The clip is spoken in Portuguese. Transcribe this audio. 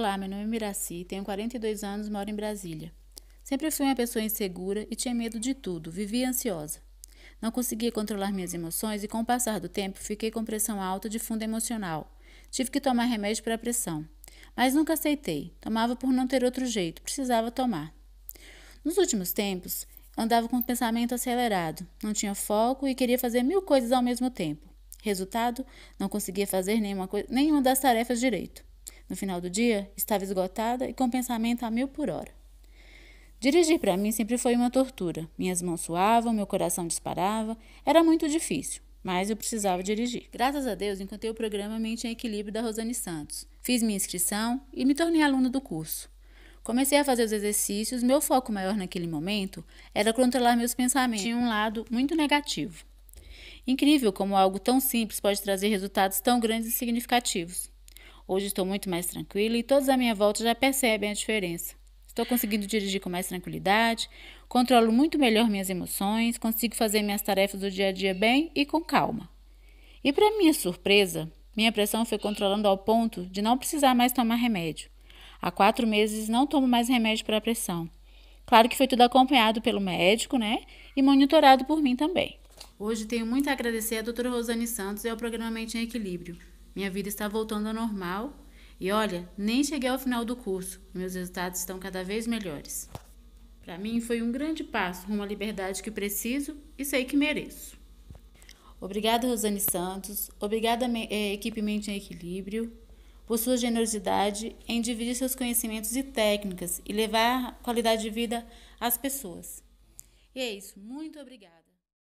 Olá, meu nome é Miraci, tenho 42 anos e moro em Brasília. Sempre fui uma pessoa insegura e tinha medo de tudo, vivia ansiosa. Não conseguia controlar minhas emoções e, com o passar do tempo, fiquei com pressão alta de fundo emocional. Tive que tomar remédio para a pressão. Mas nunca aceitei, tomava por não ter outro jeito, precisava tomar. Nos últimos tempos, andava com o pensamento acelerado, não tinha foco e queria fazer mil coisas ao mesmo tempo. Resultado, não conseguia fazer nenhuma, nenhuma das tarefas direito. No final do dia, estava esgotada e com pensamento a mil por hora. Dirigir para mim sempre foi uma tortura. Minhas mãos suavam, meu coração disparava. Era muito difícil, mas eu precisava dirigir. Graças a Deus, encontrei o programa Mente em Equilíbrio da Rosane Santos. Fiz minha inscrição e me tornei aluna do curso. Comecei a fazer os exercícios, meu foco maior naquele momento era controlar meus pensamentos. Tinha um lado muito negativo. Incrível como algo tão simples pode trazer resultados tão grandes e significativos. Hoje estou muito mais tranquila e todos à minha volta já percebem a diferença. Estou conseguindo dirigir com mais tranquilidade, controlo muito melhor minhas emoções, consigo fazer minhas tarefas do dia a dia bem e com calma. E para minha surpresa, minha pressão foi controlando ao ponto de não precisar mais tomar remédio. Há quatro meses não tomo mais remédio para a pressão. Claro que foi tudo acompanhado pelo médico, né? E monitorado por mim também. Hoje tenho muito a agradecer à doutora Rosane Santos e ao programa Mente em Equilíbrio. Minha vida está voltando ao normal e olha, nem cheguei ao final do curso. Meus resultados estão cada vez melhores. Para mim foi um grande passo rumo à liberdade que preciso e sei que mereço. Obrigada, Rosane Santos. Obrigada, é, equipe Mente em Equilíbrio, por sua generosidade em dividir seus conhecimentos e técnicas e levar qualidade de vida às pessoas. E é isso. Muito obrigada.